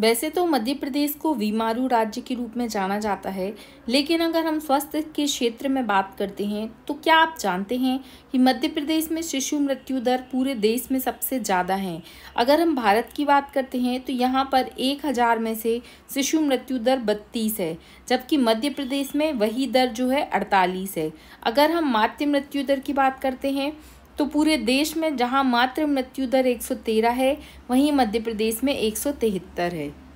वैसे तो मध्य प्रदेश को बीमारू राज्य के रूप में जाना जाता है लेकिन अगर हम स्वास्थ्य के क्षेत्र में बात करते हैं तो क्या आप जानते हैं कि मध्य प्रदेश में शिशु मृत्यु दर पूरे देश में सबसे ज़्यादा है अगर हम भारत की बात करते हैं तो यहाँ पर एक हज़ार में से शिशु मृत्यु दर बत्तीस है जबकि मध्य प्रदेश में वही दर जो है अड़तालीस है अगर हम मातृ मृत्यु दर की बात करते हैं तो पूरे देश में जहां मात्र मृत्यु दर 113 है वहीं मध्य प्रदेश में एक है